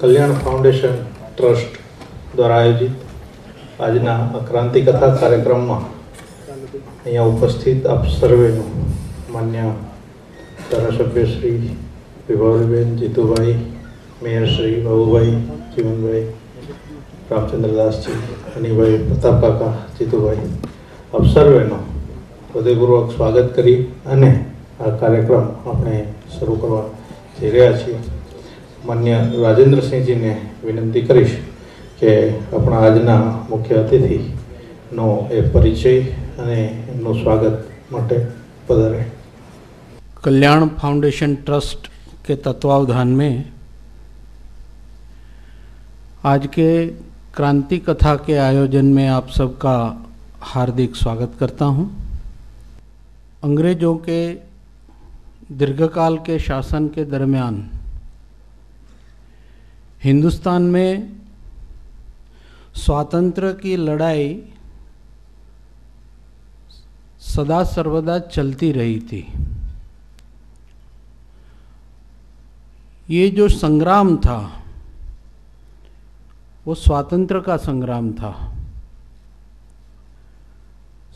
કલ્યાણ foundation trust દ્વારા આયોજિત આજના ક્રાંતિ કથા કાર્યક્રમમાં અહીંયા ઉપસ્થિત આપ સર્વેનું માન્ય ધારાસભ્ય શ્રી વિભાવરીબેન જીતુભાઈ મેયર શ્રી બાબુભાઈ જીવનભાઈ રામચંદ્રદાસજી હનીભાઈ કાકા જીતુભાઈ આપ સર્વેનો હૃદયપૂર્વક સ્વાગત કરી અને આ કાર્યક્રમ આપણે શરૂ કરવા જઈ રહ્યા છીએ માન્ય રાજેન્દ્રસિંહજીને વિનંતી કરીશ કે આપણા આજના મુખ્ય અતિથિનો એ પરિચય અને परिचय स्वागत मटे पधारे कल्याण फाउंडेशन ट्रस्ट के तत्वावधान में आज के क्रांति कथा के आयोजन में आप सबका हार्दिक स्वागत करता हूं। अंग्रेज़ों के दीर्घकाल के शासन के दरमियान हिंदुस्तान में स्वातंत्र की लड़ाई सदा सर्वदा चलती रही थी ये जो संग्राम था वो स्वातंत्र का संग्राम था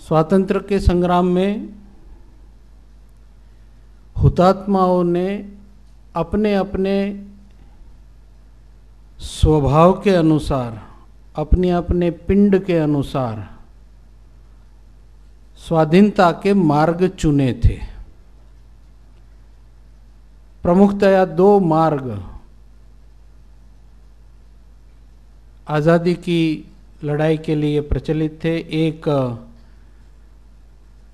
स्वातंत्र के संग्राम में हुतात्माओं ने अपने अपने स्वभाव के अनुसार अपने अपने पिंड के अनुसार स्वाधीनता के मार्ग चुने थे प्रमुखतया दो मार्ग आज़ादी की लड़ाई के लिए प्रचलित थे एक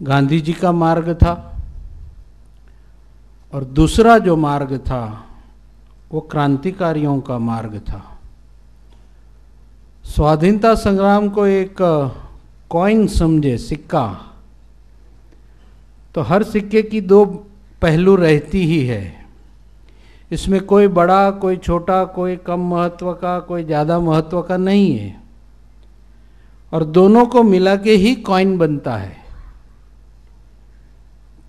गांधी जी का मार्ग था और दूसरा जो मार्ग था वो क्रांतिकारियों का मार्ग था स्वाधीनता संग्राम को एक कॉइन समझे सिक्का तो हर सिक्के की दो पहलू रहती ही है इसमें कोई बड़ा कोई छोटा कोई कम महत्व का कोई ज़्यादा महत्व का नहीं है और दोनों को मिला के ही कॉइन बनता है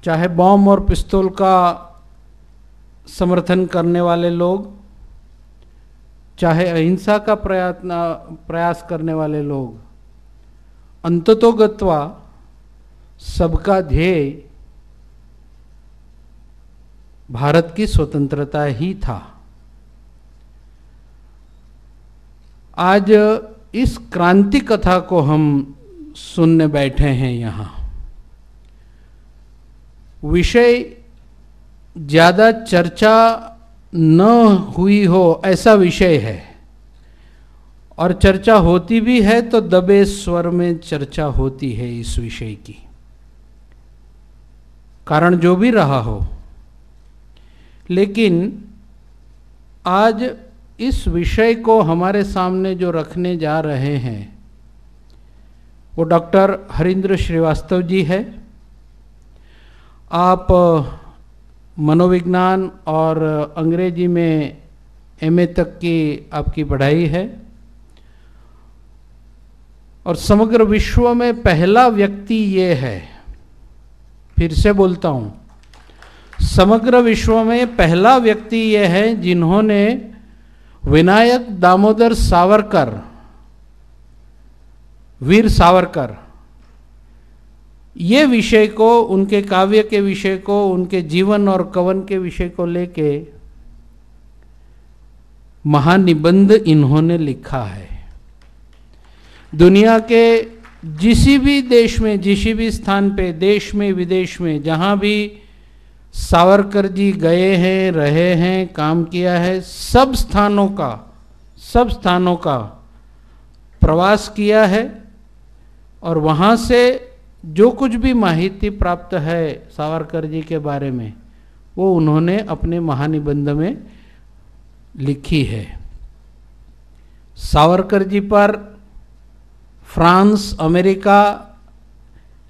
चाहे बॉम्ब और पिस्तौल का समर्थन करने वाले लोग चाहे अहिंसा का प्रयत्न प्रयास करने वाले लोग अंततोगत्वा सबका ध्येय भारत की स्वतंत्रता ही था आज इस क्रांति कथा को हम सुनने बैठे हैं यहाँ विषय ज़्यादा चर्चा न हुई हो ऐसा विषय है और चर्चा होती भी है तो दबे स्वर में चर्चा होती है इस विषय की कारण जो भी रहा हो लेकिन आज इस विषय को हमारे सामने जो रखने जा रहे हैं वो डॉक्टर हरिंद्र श्रीवास्तव जी है आप मनोविज्ञान और अंग्रेजी में एमए तक की आपकी पढ़ाई है और समग्र विश्व में पहला व्यक्ति ये है फिर से बोलता हूँ समग्र विश्व में पहला व्यक्ति ये है जिन्होंने विनायक दामोदर सावरकर वीर सावरकर ये विषय को उनके काव्य के विषय को उनके जीवन और कवन के विषय को लेके महानिबंध इन्होंने लिखा है दुनिया के जिस भी देश में जिस भी स्थान पे देश में विदेश में जहाँ भी सावरकर जी गए हैं रहे हैं काम किया है सब स्थानों का सब स्थानों का प्रवास किया है और वहाँ से जो कुछ भी माहिती प्राप्त है सावरकर जी के बारे में वो उन्होंने अपने महानिबंध में लिखी है सावरकर जी पर फ्रांस अमेरिका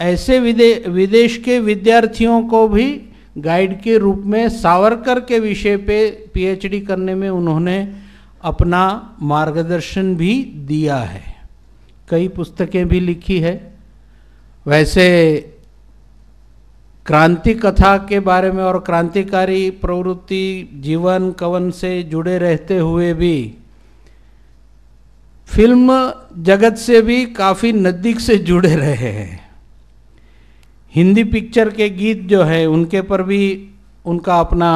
ऐसे विदे विदेश के विद्यार्थियों को भी गाइड के रूप में सावरकर के विषय पे पीएचडी करने में उन्होंने अपना मार्गदर्शन भी दिया है कई पुस्तकें भी लिखी है वैसे क्रांति कथा के बारे में और क्रांतिकारी प्रवृत्ति जीवन कवन से जुड़े रहते हुए भी फिल्म जगत से भी काफ़ी नज़दीक से जुड़े रहे हैं हिंदी पिक्चर के गीत जो है उनके पर भी उनका अपना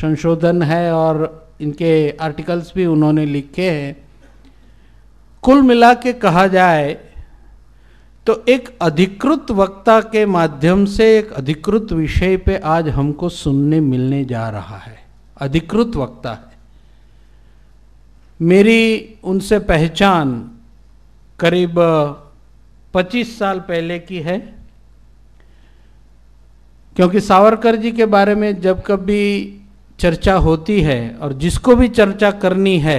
संशोधन है और इनके आर्टिकल्स भी उन्होंने लिखे हैं कुल मिला के कहा जाए तो एक अधिकृत वक्ता के माध्यम से एक अधिकृत विषय पे आज हमको सुनने मिलने जा रहा है अधिकृत वक्ता है मेरी उनसे पहचान करीब 25 साल पहले की है क्योंकि सावरकर जी के बारे में जब कभी चर्चा होती है और जिसको भी चर्चा करनी है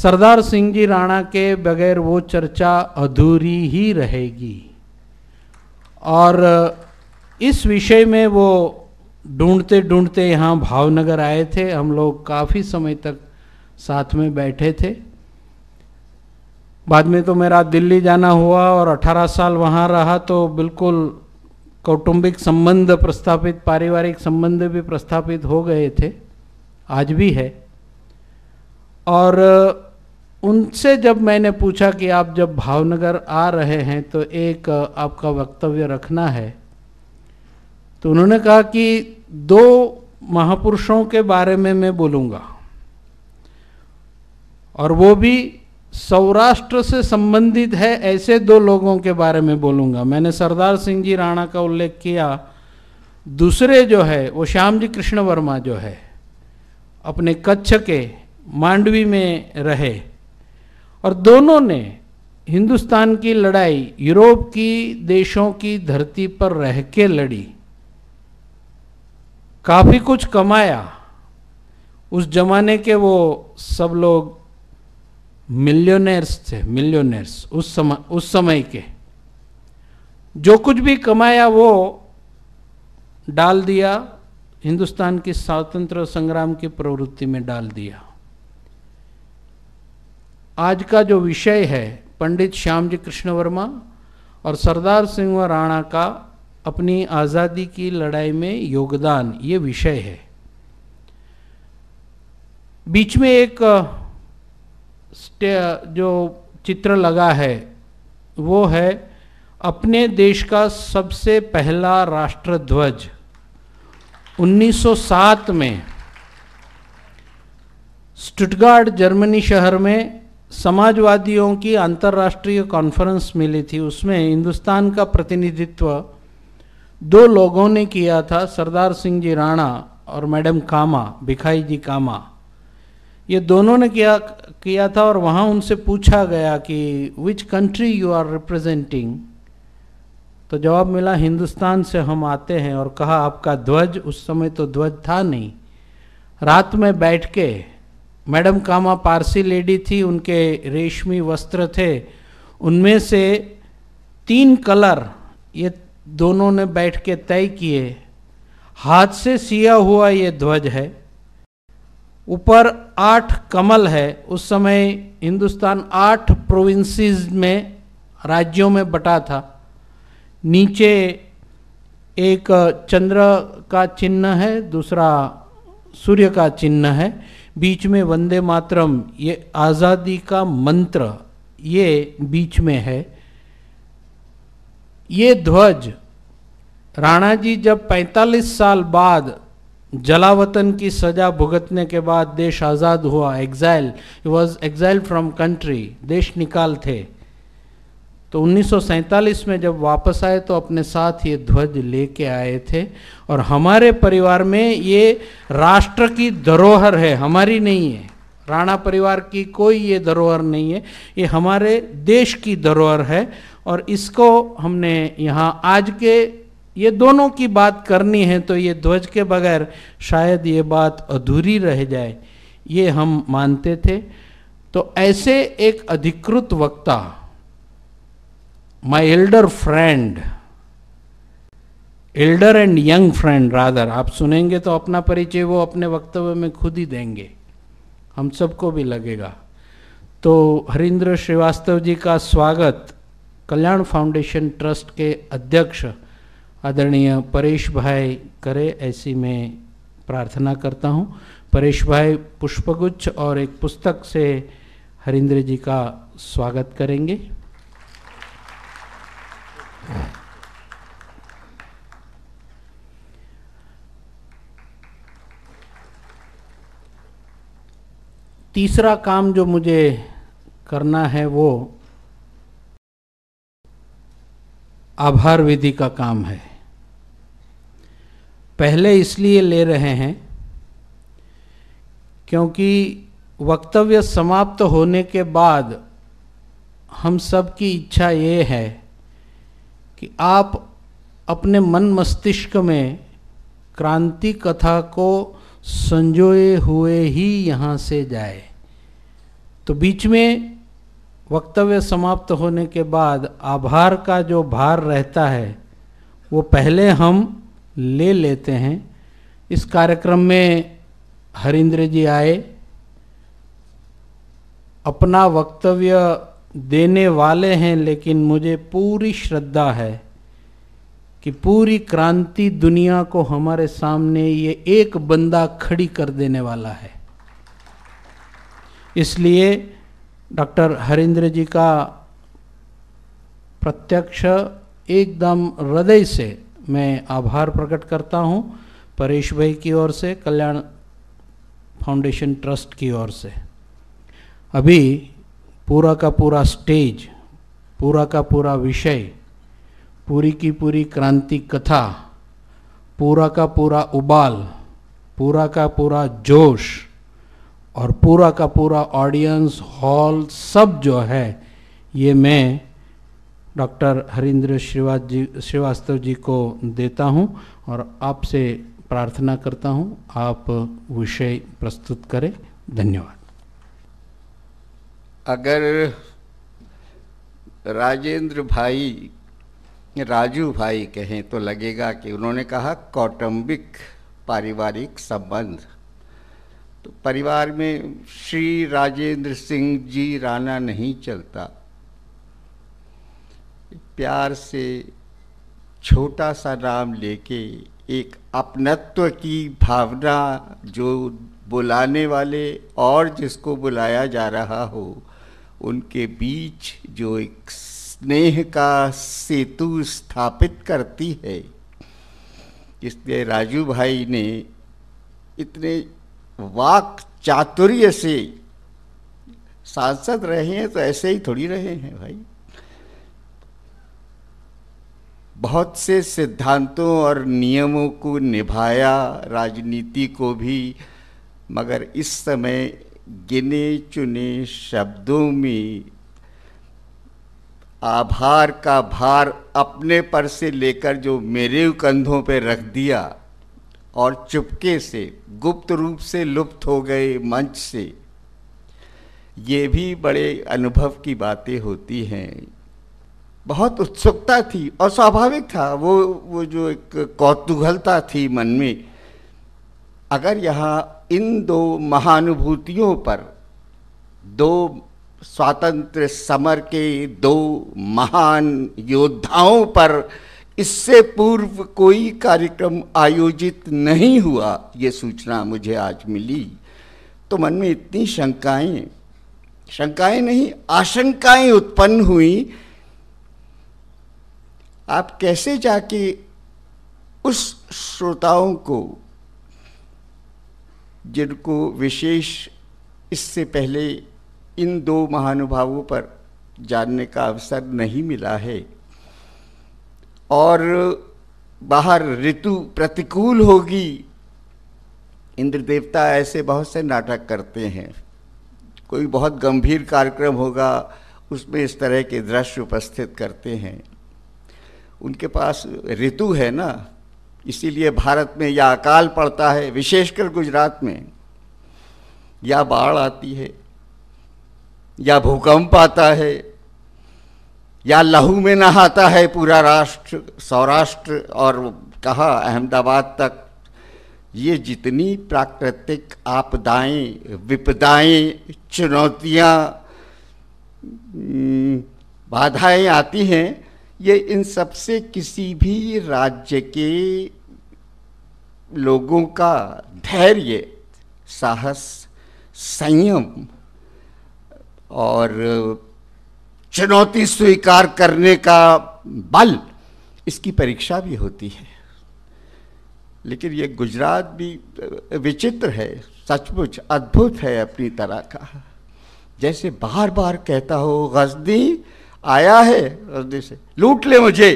सरदार सिंह जी राणा के बगैर वो चर्चा अधूरी ही रहेगी और इस विषय में वो ढूंढते ढूंढते यहाँ भावनगर आए थे हम लोग काफ़ी समय तक साथ में बैठे थे बाद में तो मेरा दिल्ली जाना हुआ और 18 साल वहाँ रहा तो बिल्कुल कौटुंबिक संबंध प्रस्थापित पारिवारिक संबंध भी प्रस्थापित हो गए थे आज भी है और उनसे जब मैंने पूछा कि आप जब भावनगर आ रहे हैं तो एक आपका वक्तव्य रखना है तो उन्होंने कहा कि दो महापुरुषों के बारे में मैं बोलूँगा और वो भी सौराष्ट्र से संबंधित है ऐसे दो लोगों के बारे में बोलूँगा मैंने सरदार सिंह जी राणा का उल्लेख किया दूसरे जो है वो श्याम जी कृष्ण वर्मा जो है अपने कच्छ के मांडवी में रहे और दोनों ने हिंदुस्तान की लड़ाई यूरोप की देशों की धरती पर रह के लड़ी काफ़ी कुछ कमाया उस जमाने के वो सब लोग मिलियोनर्स थे मिलियोनर्स उस समय उस समय के जो कुछ भी कमाया वो डाल दिया हिंदुस्तान की स्वतंत्र संग्राम की प्रवृत्ति में डाल दिया आज का जो विषय है पंडित श्याम जी कृष्ण वर्मा और सरदार सिंह राणा का अपनी आज़ादी की लड़ाई में योगदान ये विषय है बीच में एक जो चित्र लगा है वो है अपने देश का सबसे पहला राष्ट्रध्वज 1907 में स्टुटगार्ड जर्मनी शहर में समाजवादियों की अंतर्राष्ट्रीय कॉन्फ्रेंस मिली थी उसमें हिंदुस्तान का प्रतिनिधित्व दो लोगों ने किया था सरदार सिंह जी राणा और मैडम कामा भिखाई जी कामा ये दोनों ने किया किया था और वहाँ उनसे पूछा गया कि which country you are representing तो जवाब मिला हिंदुस्तान से हम आते हैं और कहा आपका ध्वज उस समय तो ध्वज था नहीं रात में बैठ के मैडम कामा पारसी लेडी थी उनके रेशमी वस्त्र थे उनमें से तीन कलर ये दोनों ने बैठ के तय किए हाथ से सिया हुआ ये ध्वज है ऊपर आठ कमल है उस समय हिंदुस्तान आठ प्रोविंसेस में राज्यों में बटा था नीचे एक चंद्र का चिन्ह है दूसरा सूर्य का चिन्ह है बीच में वंदे मातरम ये आज़ादी का मंत्र ये बीच में है ये ध्वज राणा जी जब 45 साल बाद जलावतन की सजा भुगतने के बाद देश आज़ाद हुआ exile was exile from country देश निकाल थे तो 1947 में जब वापस आए तो अपने साथ ये ध्वज लेके आए थे और हमारे परिवार में ये राष्ट्र की धरोहर है हमारी नहीं है राणा परिवार की कोई ये धरोहर नहीं है ये हमारे देश की धरोहर है और इसको हमने यहाँ आज के ये दोनों की बात करनी है तो ये ध्वज के बगैर शायद ये बात अधूरी रह जाए ये हम मानते थे तो ऐसे एक अधिकृत वक्ता my elder friend elder and young friend rather आप सुनेंगे तो अपना परिचय वो अपने वक्तव्य में खुद ही देंगे हम सबको भी लगेगा तो हरिंद्र श्रीवास्तव जी का स्वागत कल्याण फाउंडेशन ट्रस्ट के अध्यक्ष आदरणीय परेश भाई करे ऐसी मैं प्रार्थना करता हूँ परेश भाई पुष्पगुच्छ और एक पुस्तक से हरिंद्र जी का स्वागत करेंगे तीसरा काम जो मुझे करना है वो आभार विधि का काम है पहले इसलिए ले रहे हैं क्योंकि वक्तव्य समाप्त होने के बाद हम सब की इच्छा ये है कि आप अपने मन मस्तिष्क में क्रांति कथा को संजोए हुए ही यहाँ से जाए तो बीच में वक्तव्य समाप्त होने के बाद आभार का जो भार रहता है वो पहले हम ले लेते हैं इस कार्यक्रम में हरिंद्र जी आए अपना वक्तव्य देने वाले हैं लेकिन मुझे पूरी श्रद्धा है कि पूरी क्रांति दुनिया को हमारे सामने ये एक बंदा खड़ी कर देने वाला है इसलिए डॉक्टर हरिंद्र जी का प्रत्यक्ष एकदम हृदय से मैं आभार प्रकट करता हूँ परेश भाई की ओर से कल्याण फाउंडेशन ट्रस्ट की ओर से अभी पूरा का पूरा स्टेज पूरा का पूरा विषय पूरी की पूरी क्रांति कथा पूरा का पूरा उबाल पूरा का पूरा जोश और पूरा का पूरा ऑडियंस हॉल सब जो है ये मैं डॉक्टर हरिंद्र श्रीवास जी श्रीवास्तव जी को देता हूँ और आपसे प्रार्थना करता हूँ आप विषय प्रस्तुत करें धन्यवाद अगर राजेंद्र भाई राजू भाई कहें तो लगेगा कि उन्होंने कहा कौटुंबिक पारिवारिक संबंध तो परिवार में श्री राजेंद्र सिंह जी राणा नहीं चलता प्यार से छोटा सा नाम लेके एक अपनत्व की भावना जो बुलाने वाले और जिसको बुलाया जा रहा हो उनके बीच जो एक स्नेह का सेतु स्थापित करती है इसलिए राजू भाई ने इतने वाक चातुर्य से सांसद रहे हैं तो ऐसे ही थोड़ी रहे हैं भाई बहुत से सिद्धांतों और नियमों को निभाया राजनीति को भी मगर इस समय गिने चुने शब्दों में आभार का भार अपने पर से लेकर जो मेरे कंधों पर रख दिया और चुपके से गुप्त रूप से लुप्त हो गए मंच से ये भी बड़े अनुभव की बातें होती हैं बहुत उत्सुकता थी और स्वाभाविक था वो वो जो एक कौतूहलता थी मन में अगर यहाँ इन दो महानुभूतियों पर दो स्वातंत्र समर के दो महान योद्धाओं पर इससे पूर्व कोई कार्यक्रम आयोजित नहीं हुआ ये सूचना मुझे आज मिली तो मन में इतनी शंकाएं शंकाएं नहीं आशंकाएं उत्पन्न हुई आप कैसे जाके उस श्रोताओं को जिनको विशेष इससे पहले इन दो महानुभावों पर जानने का अवसर नहीं मिला है और बाहर ऋतु प्रतिकूल होगी इंद्र देवता ऐसे बहुत से नाटक करते हैं कोई बहुत गंभीर कार्यक्रम होगा उसमें इस तरह के दृश्य उपस्थित करते हैं उनके पास ऋतु है ना इसीलिए भारत में या अकाल पड़ता है विशेषकर गुजरात में या बाढ़ आती है या भूकंप आता है या लहू में नहाता है पूरा राष्ट्र सौराष्ट्र और कहा अहमदाबाद तक ये जितनी प्राकृतिक आपदाएं विपदाएं चुनौतियां बाधाएं आती हैं ये इन सबसे किसी भी राज्य के लोगों का धैर्य साहस संयम और चुनौती स्वीकार करने का बल इसकी परीक्षा भी होती है लेकिन ये गुजरात भी विचित्र है सचमुच अद्भुत है अपनी तरह का जैसे बार बार कहता हो गजनी आया है हृदय से लूट ले मुझे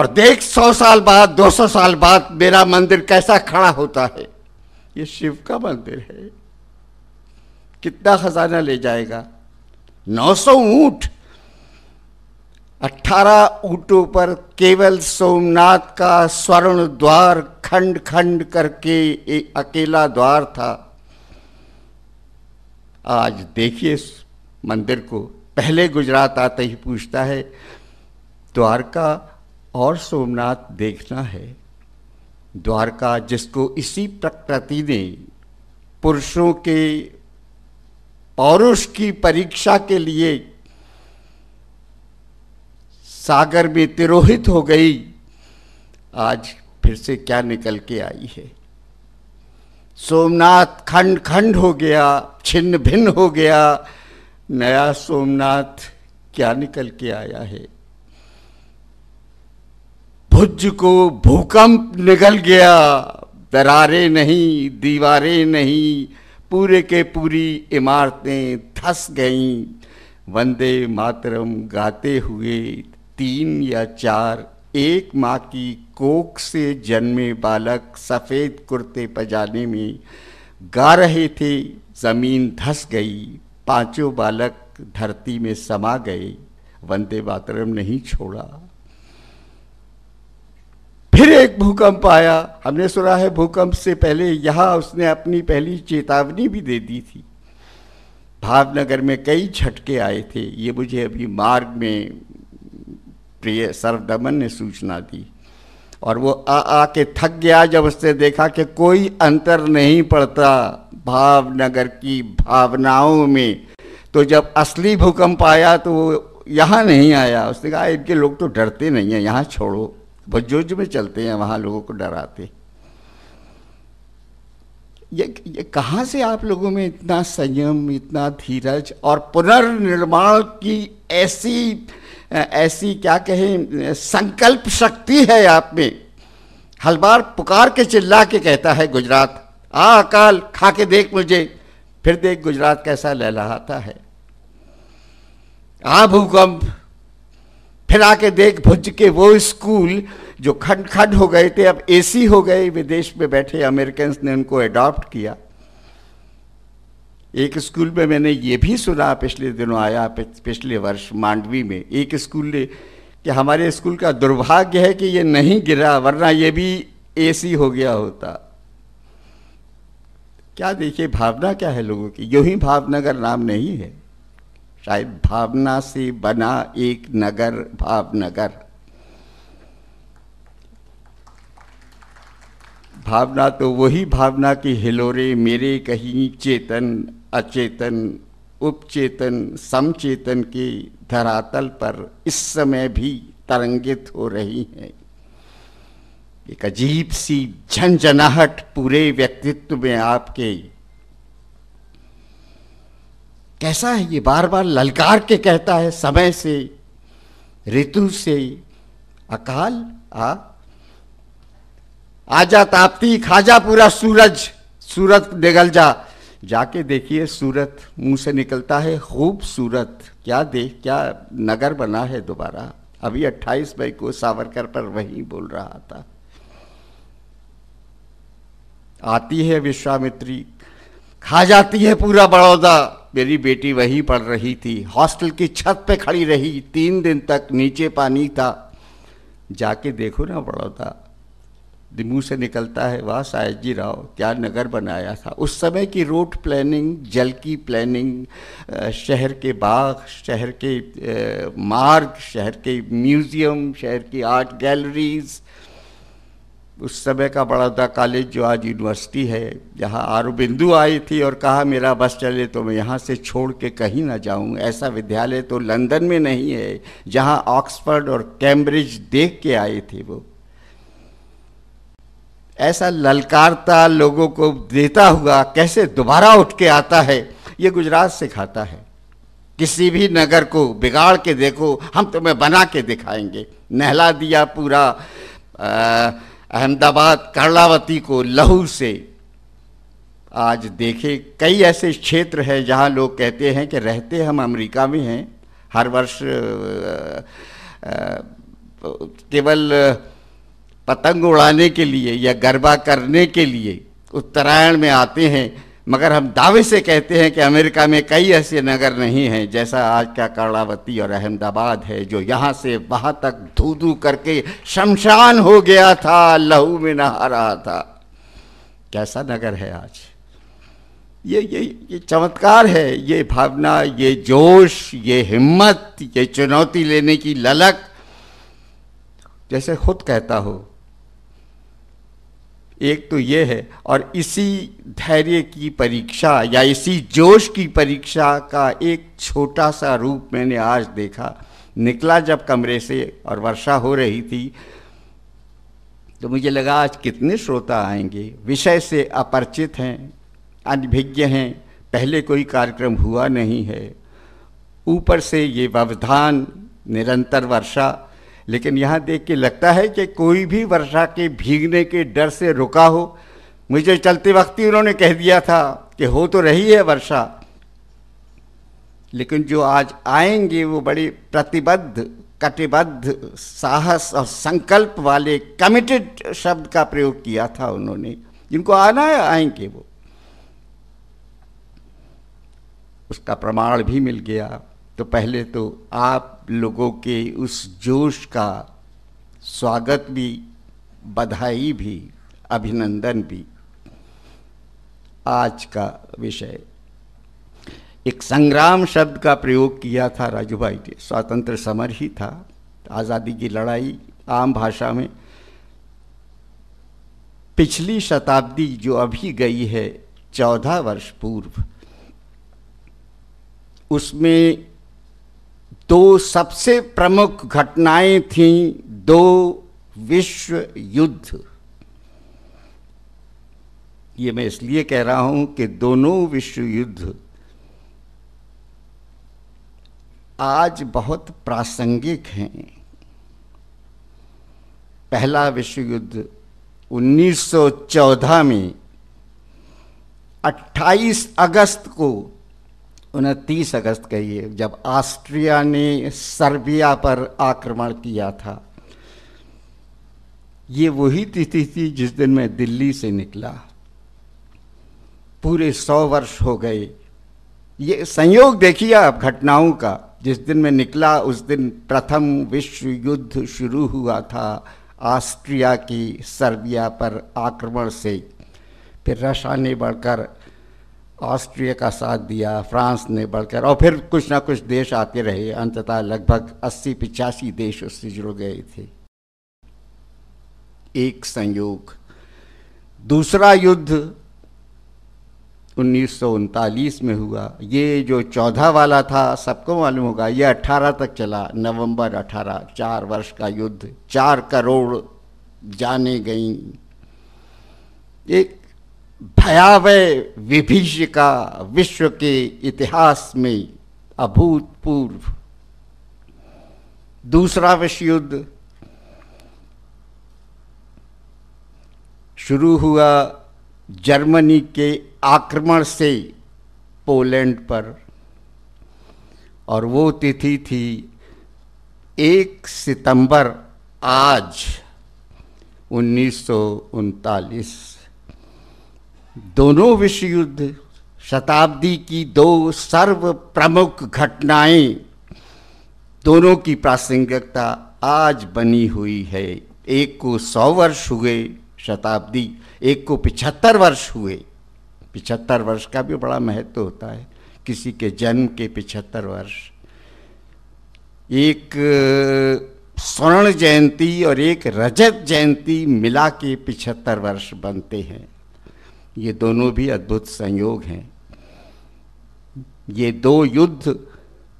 और देख सौ साल बाद दो सौ साल बाद मेरा मंदिर कैसा खड़ा होता है ये शिव का मंदिर है कितना खजाना ले जाएगा नौ सौ ऊंट अठारह ऊंटों पर केवल सोमनाथ का स्वर्ण द्वार खंड खंड करके एक अकेला द्वार था आज देखिए मंदिर को पहले गुजरात आते ही पूछता है द्वारका और सोमनाथ देखना है द्वारका जिसको इसी प्रकृति ने पुरुषों के पौरुष की परीक्षा के लिए सागर में तिरोहित हो गई आज फिर से क्या निकल के आई है सोमनाथ खंड खंड हो गया छिन्न भिन्न हो गया नया सोमनाथ क्या निकल के आया है भुज को भूकंप निकल गया दरारे नहीं दीवारें नहीं पूरे के पूरी इमारतें धस गईं वंदे मातरम गाते हुए तीन या चार एक माँ की कोख से जन्मे बालक सफ़ेद कुर्ते पजाने में गा रहे थे ज़मीन धस गई पांचों बालक धरती में समा गए वंदे मातरम नहीं छोड़ा फिर एक भूकंप आया हमने सुना है भूकंप से पहले यहां उसने अपनी पहली चेतावनी भी दे दी थी भावनगर में कई झटके आए थे ये मुझे अभी मार्ग में प्रिय सर्वदमन ने सूचना दी और वो आ आके थक गया जब उसने देखा कि कोई अंतर नहीं पड़ता भावनगर की भावनाओं में तो जब असली भूकंप आया तो वो यहाँ नहीं आया उसने कहा इनके लोग तो डरते नहीं हैं यहाँ छोड़ो भज्जोज में चलते हैं वहाँ लोगों को डराते ये, ये कहाँ से आप लोगों में इतना संयम इतना धीरज और पुनर्निर्माण की ऐसी ऐसी क्या कहें संकल्प शक्ति है आप में हलवार पुकार के चिल्ला के कहता है गुजरात आ अकाल खा के देख मुझे फिर देख गुजरात कैसा लहलहाता है आ भूकंप फिर आके देख भुज के वो स्कूल जो खंड खंड हो गए थे अब एसी हो गए विदेश में बैठे अमेरिकन ने उनको एडॉप्ट किया एक स्कूल में मैंने ये भी सुना पिछले दिनों आया पिछले वर्ष मांडवी में एक स्कूल ने कि हमारे स्कूल का दुर्भाग्य है कि ये नहीं गिरा वरना ये भी एसी हो गया होता क्या देखिए भावना क्या है लोगों की यूं ही भावनगर नाम नहीं है शायद भावना से बना एक नगर भावनगर भावना तो वही भावना की हिलोरे मेरे कहीं चेतन अचेतन उपचेतन समचेतन के धरातल पर इस समय भी तरंगित हो रही हैं एक अजीब सी झंझनाहट पूरे व्यक्तित्व में आपके कैसा है ये बार बार ललकार के कहता है समय से ऋतु से अकाल आ आजा ताप्ती खाजा पूरा सूरज सूरत निगल जा जाके देखिए सूरत मुंह से निकलता है खूबसूरत क्या देख क्या नगर बना है दोबारा अभी 28 मई को सावरकर पर वही बोल रहा था आती है विश्वामित्री खा जाती है पूरा बड़ौदा मेरी बेटी वहीं पढ़ रही थी हॉस्टल की छत पे खड़ी रही तीन दिन तक नीचे पानी था जाके देखो ना बड़ौदा मुँह से निकलता है वाह सायद जी राव क्या नगर बनाया था उस समय की रोड प्लानिंग जल की प्लानिंग शहर के बाग शहर के मार्ग शहर के म्यूज़ियम शहर की आर्ट गैलरीज उस समय का बड़ौदा कॉलेज जो आज यूनिवर्सिटी है जहाँ आरुबिंदु आई थी और कहा मेरा बस चले तो मैं यहाँ से छोड़ के कहीं ना जाऊँ ऐसा विद्यालय तो लंदन में नहीं है जहाँ ऑक्सफर्ड और कैम्ब्रिज देख के आए थे वो ऐसा ललकारता लोगों को देता हुआ कैसे दोबारा उठ के आता है ये गुजरात सिखाता है किसी भी नगर को बिगाड़ के देखो हम तुम्हें बना के दिखाएंगे नहला दिया पूरा आ, अहमदाबाद कर्लावती को लहू से आज देखे कई ऐसे क्षेत्र हैं जहां लोग कहते हैं कि रहते हम अमेरिका में हैं हर वर्ष केवल पतंग उड़ाने के लिए या गरबा करने के लिए उत्तरायण में आते हैं मगर हम दावे से कहते हैं कि अमेरिका में कई ऐसे नगर नहीं हैं जैसा आज का कर्णावती और अहमदाबाद है जो यहाँ से वहाँ तक धू धू करके शमशान हो गया था लहू में नहा रहा था कैसा नगर है आज ये ये ये चमत्कार है ये भावना ये जोश ये हिम्मत ये चुनौती लेने की ललक जैसे खुद कहता हो एक तो ये है और इसी धैर्य की परीक्षा या इसी जोश की परीक्षा का एक छोटा सा रूप मैंने आज देखा निकला जब कमरे से और वर्षा हो रही थी तो मुझे लगा आज कितने श्रोता आएंगे विषय से अपरिचित हैं अनभिज्ञ हैं पहले कोई कार्यक्रम हुआ नहीं है ऊपर से ये व्यवधान निरंतर वर्षा लेकिन यहाँ देख के लगता है कि कोई भी वर्षा के भीगने के डर से रुका हो मुझे चलते वक्त ही उन्होंने कह दिया था कि हो तो रही है वर्षा लेकिन जो आज आएंगे वो बड़े प्रतिबद्ध कटिबद्ध साहस और संकल्प वाले कमिटेड शब्द का प्रयोग किया था उन्होंने जिनको आना है आएंगे वो उसका प्रमाण भी मिल गया तो पहले तो आप लोगों के उस जोश का स्वागत भी बधाई भी अभिनंदन भी आज का विषय एक संग्राम शब्द का प्रयोग किया था राजू भाई ने स्वतंत्र समर ही था आज़ादी की लड़ाई आम भाषा में पिछली शताब्दी जो अभी गई है चौदह वर्ष पूर्व उसमें तो सबसे प्रमुख घटनाएं थीं दो विश्व युद्ध ये मैं इसलिए कह रहा हूं कि दोनों विश्व युद्ध आज बहुत प्रासंगिक हैं पहला विश्व युद्ध 1914 में 28 अगस्त को उनतीस अगस्त कहिए जब ऑस्ट्रिया ने सर्बिया पर आक्रमण किया था ये वही तिथि थी जिस दिन मैं दिल्ली से निकला पूरे सौ वर्ष हो गए ये संयोग देखिए आप घटनाओं का जिस दिन मैं निकला उस दिन प्रथम विश्व युद्ध शुरू हुआ था ऑस्ट्रिया की सर्बिया पर आक्रमण से फिर रशा ने बढ़कर ऑस्ट्रिया का साथ दिया फ्रांस ने बढ़कर और फिर कुछ ना कुछ देश आते रहे अंततः लगभग अस्सी पिचासी देश उससे जुड़ गए थे एक संयोग दूसरा युद्ध उन्नीस में हुआ ये जो चौदह वाला था सबको मालूम होगा ये अट्ठारह तक चला नवंबर अठारह चार वर्ष का युद्ध चार करोड़ जाने गई एक भयावह विभीषिका विश्व के इतिहास में अभूतपूर्व दूसरा विश्व युद्ध शुरू हुआ जर्मनी के आक्रमण से पोलैंड पर और वो तिथि थी एक सितंबर आज उन्नीस दोनों विश्व युद्ध शताब्दी की दो सर्व प्रमुख घटनाएं दोनों की प्रासंगिकता आज बनी हुई है एक को सौ वर्ष हुए शताब्दी एक को पिछहत्तर वर्ष हुए पिछहत्तर वर्ष का भी बड़ा महत्व होता है किसी के जन्म के पिछहत्तर वर्ष एक स्वर्ण जयंती और एक रजत जयंती मिला के पिछहत्तर वर्ष बनते हैं ये दोनों भी अद्भुत संयोग हैं ये दो युद्ध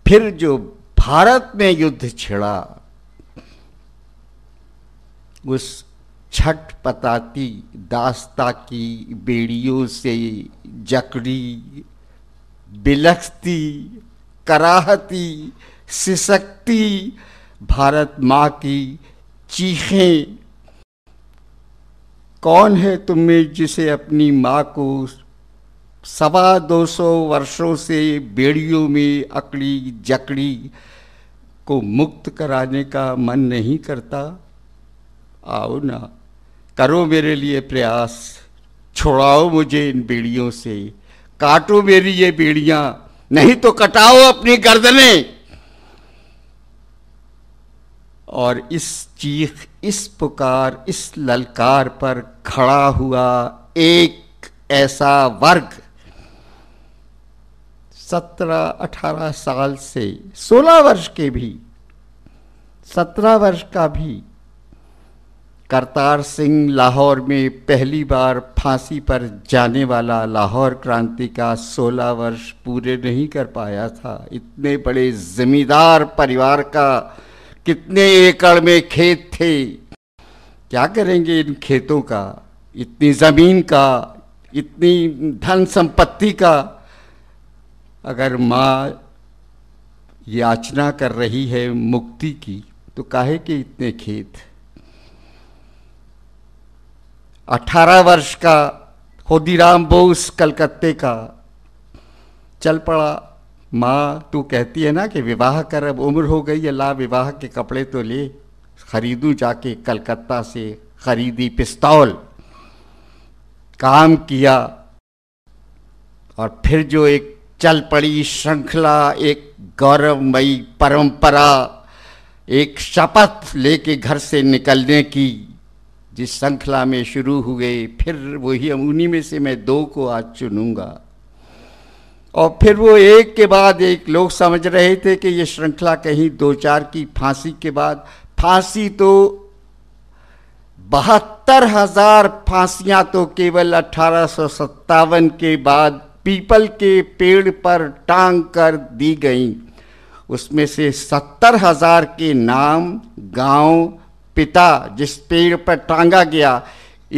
फिर जो भारत में युद्ध छिड़ा उस छठ पताती दास्ता की बेड़ियों से जकड़ी बिलखती कराहती सिसकती भारत माँ की चीखें कौन है तुम्हें जिसे अपनी माँ को सवा दो सौ वर्षों से बेड़ियों में अकड़ी जकड़ी को मुक्त कराने का मन नहीं करता आओ ना करो मेरे लिए प्रयास छोड़ाओ मुझे इन बेड़ियों से काटो मेरी ये बेड़ियाँ नहीं तो कटाओ अपनी गर्दनें और इस चीख इस पुकार इस ललकार पर खड़ा हुआ एक ऐसा वर्ग सत्रह अठारह साल से सोलह वर्ष के भी सत्रह वर्ष का भी करतार सिंह लाहौर में पहली बार फांसी पर जाने वाला लाहौर क्रांति का सोलह वर्ष पूरे नहीं कर पाया था इतने बड़े ज़मींदार परिवार का कितने एकड़ में खेत थे क्या करेंगे इन खेतों का इतनी ज़मीन का इतनी धन संपत्ति का अगर माँ याचना कर रही है मुक्ति की तो काहे के इतने खेत अठारह वर्ष का होदीराम बोस कलकत्ते का चल पड़ा माँ तू कहती है ना कि विवाह कर अब उम्र हो गई है ला विवाह के कपड़े तो ले खरीदू जाके कलकत्ता से खरीदी पिस्तौल काम किया और फिर जो एक चल पड़ी श्रृंखला एक गौरवमयी परंपरा एक शपथ लेके घर से निकलने की जिस श्रृंखला में शुरू हुए फिर वही उन्हीं में से मैं दो को आज चुनूंगा और फिर वो एक के बाद एक लोग समझ रहे थे कि ये श्रृंखला कहीं दो चार की फांसी के बाद फांसी तो बहत्तर हजार फांसियाँ तो केवल अठारह के बाद पीपल के पेड़ पर टांग कर दी गई उसमें से सत्तर हजार के नाम गांव, पिता जिस पेड़ पर टांगा गया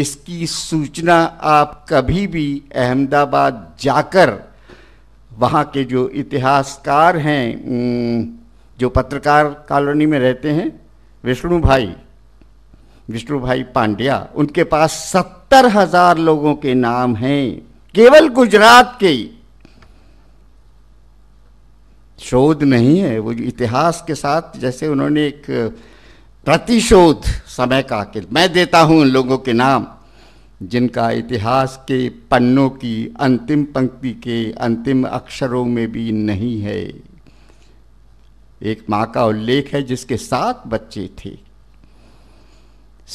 इसकी सूचना आप कभी भी अहमदाबाद जाकर वहाँ के जो इतिहासकार हैं जो पत्रकार कॉलोनी में रहते हैं विष्णु भाई विष्णु भाई पांड्या उनके पास सत्तर हजार लोगों के नाम हैं केवल गुजरात के शोध नहीं है वो इतिहास के साथ जैसे उन्होंने एक प्रतिशोध समय का कि मैं देता हूं उन लोगों के नाम जिनका इतिहास के पन्नों की अंतिम पंक्ति के अंतिम अक्षरों में भी नहीं है एक माँ का उल्लेख है जिसके सात बच्चे थे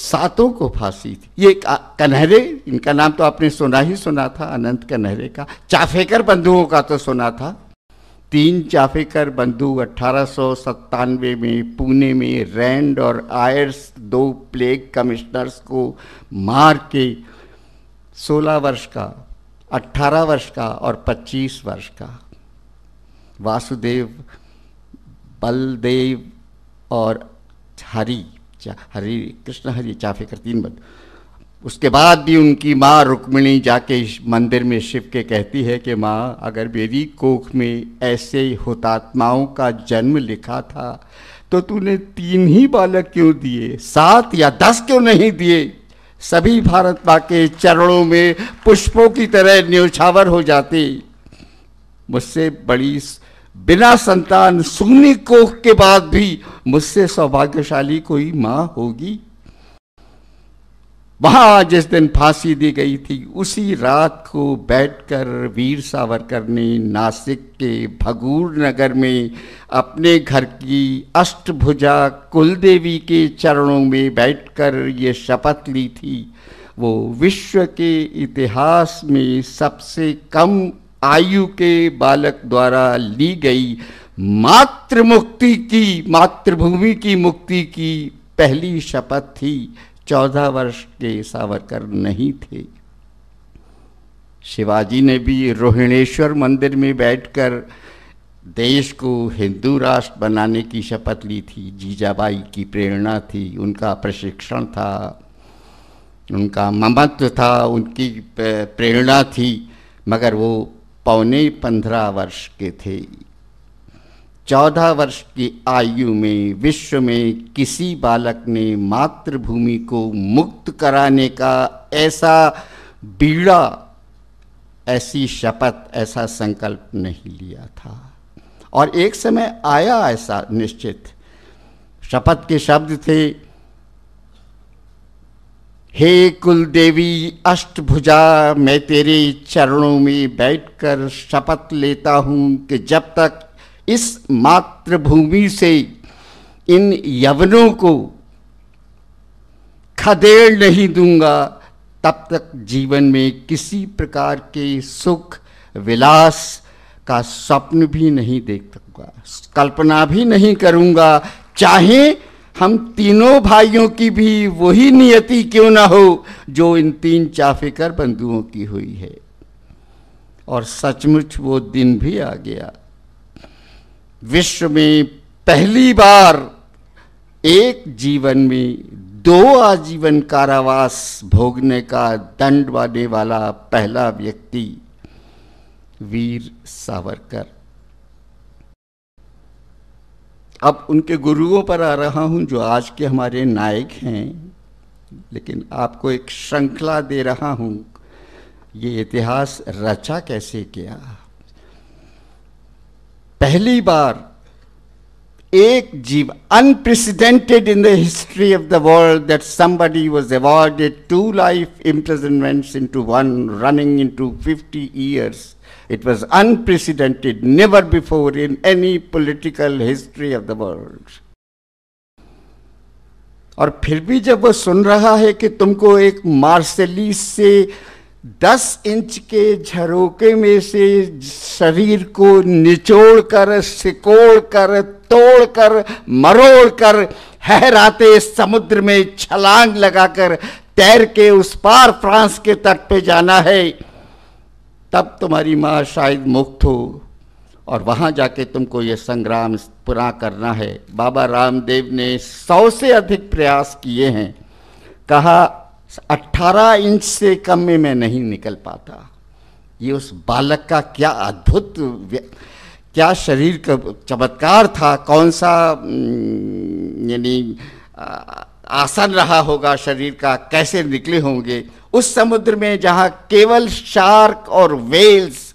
सातों को फांसी थी ये कन्हरे इनका नाम तो आपने सुना ही सुना था अनंत कन्हरे का चाफेकर बंधुओं का तो सुना था तीन चाफेकर बंधु अट्ठारह में पुणे में रैंड और आयर्स दो प्लेग कमिश्नर्स को मार के 16 वर्ष का 18 वर्ष का और 25 वर्ष का वासुदेव बलदेव और हरि हरि कृष्ण हरि चाफेकर तीन बंधु उसके बाद भी उनकी माँ रुक्मिणी जाके मंदिर में शिव के कहती है कि माँ अगर मेरी कोख में ऐसे हुतात्माओं का जन्म लिखा था तो तूने तीन ही बालक क्यों दिए सात या दस क्यों नहीं दिए सभी भारत माँ के चरणों में पुष्पों की तरह न्योछावर हो जाते मुझसे बड़ी बिना संतान सुनी कोख के बाद भी मुझसे सौभाग्यशाली कोई माँ होगी वहां जिस दिन फांसी दी गई थी उसी रात को बैठकर वीर सावरकर ने नासिक के भगूर नगर में अपने घर की अष्टभुजा कुलदेवी के चरणों में बैठकर ये शपथ ली थी वो विश्व के इतिहास में सबसे कम आयु के बालक द्वारा ली गई मातृ मुक्ति की मातृभूमि की मुक्ति की पहली शपथ थी चौदह वर्ष के सावरकर नहीं थे शिवाजी ने भी रोहिणेश्वर मंदिर में बैठकर देश को हिंदू राष्ट्र बनाने की शपथ ली थी जीजाबाई की प्रेरणा थी उनका प्रशिक्षण था उनका ममत्व था उनकी प्रेरणा थी मगर वो पौने पंद्रह वर्ष के थे चौदह वर्ष की आयु में विश्व में किसी बालक ने मातृभूमि को मुक्त कराने का ऐसा बीड़ा ऐसी शपथ ऐसा संकल्प नहीं लिया था और एक समय आया ऐसा निश्चित शपथ के शब्द थे हे कुल देवी अष्टभुजा मैं तेरे चरणों में बैठकर शपथ लेता हूं कि जब तक इस मातृभूमि से इन यवनों को खदेड़ नहीं दूंगा तब तक जीवन में किसी प्रकार के सुख विलास का स्वप्न भी नहीं देख सकूंगा कल्पना भी नहीं करूंगा चाहे हम तीनों भाइयों की भी वही नियति क्यों ना हो जो इन तीन चाफिकर बंधुओं की हुई है और सचमुच वो दिन भी आ गया विश्व में पहली बार एक जीवन में दो आजीवन कारावास भोगने का दंड वाने वाला पहला व्यक्ति वीर सावरकर अब उनके गुरुओं पर आ रहा हूं जो आज के हमारे नायक हैं लेकिन आपको एक श्रृंखला दे रहा हूं ये इतिहास रचा कैसे किया पहली बार एक जीव unprecedented in the history of the world that somebody was awarded two life in two one running in two fifty years it was unprecedented never before in any political history of the world और फिर भी जब वो सुन रहा है कि तुमको एक मार्सेलीस से दस इंच के झरोके में से शरीर को निचोड़ कर सिकोड़ कर तोड़ कर मरोड़ कर हैराते समुद्र में छलांग लगाकर तैर के उस पार फ्रांस के तट पे जाना है तब तुम्हारी माँ शायद मुक्त हो और वहाँ जाके तुमको ये संग्राम पूरा करना है बाबा रामदेव ने सौ से अधिक प्रयास किए हैं कहा 18 इंच से कम में मैं नहीं निकल पाता ये उस बालक का क्या अद्भुत क्या शरीर का चमत्कार था कौन सा यानी आसन रहा होगा शरीर का कैसे निकले होंगे उस समुद्र में जहाँ केवल शार्क और whales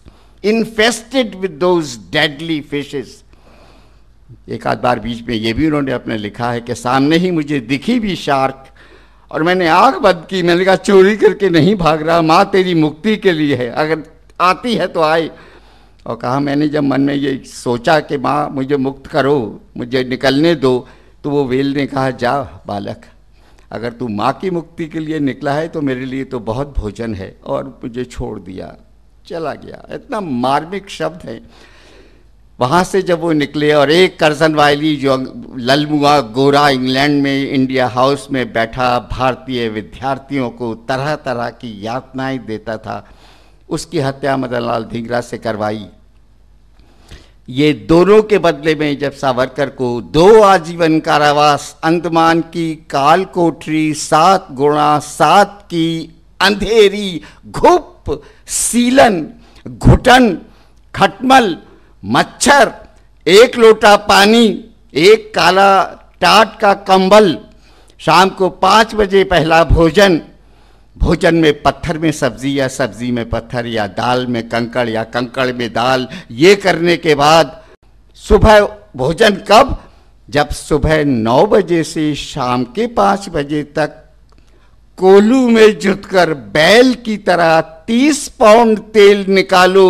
infested with those deadly fishes एक आध बार बीच में ये भी उन्होंने अपने लिखा है कि सामने ही मुझे दिखी भी शार्क और मैंने आंख बंद की मैंने कहा चोरी करके नहीं भाग रहा माँ तेरी मुक्ति के लिए है अगर आती है तो आए और कहा मैंने जब मन में ये सोचा कि माँ मुझे मुक्त करो मुझे निकलने दो तो वो वेल ने कहा जा बालक अगर तू माँ की मुक्ति के लिए निकला है तो मेरे लिए तो बहुत भोजन है और मुझे छोड़ दिया चला गया इतना मार्मिक शब्द है वहाँ से जब वो निकले और एक करजन वाली जो ललमुआ गोरा इंग्लैंड में इंडिया हाउस में बैठा भारतीय विद्यार्थियों को तरह तरह की यातनाएं देता था उसकी हत्या मदन लाल धिंगरा से करवाई ये दोनों के बदले में जब सावरकर को दो आजीवन कारावास अंदमान की काल कोठरी सात गुणा सात की अंधेरी घुप सीलन घुटन खटमल मच्छर एक लोटा पानी एक काला टाट का कंबल शाम को पाँच बजे पहला भोजन भोजन में पत्थर में सब्जी या सब्जी में पत्थर या दाल में कंकड़ या कंकड़ में दाल ये करने के बाद सुबह भोजन कब जब सुबह नौ बजे से शाम के पाँच बजे तक कोलू में जुटकर बैल की तरह तीस पाउंड तेल निकालो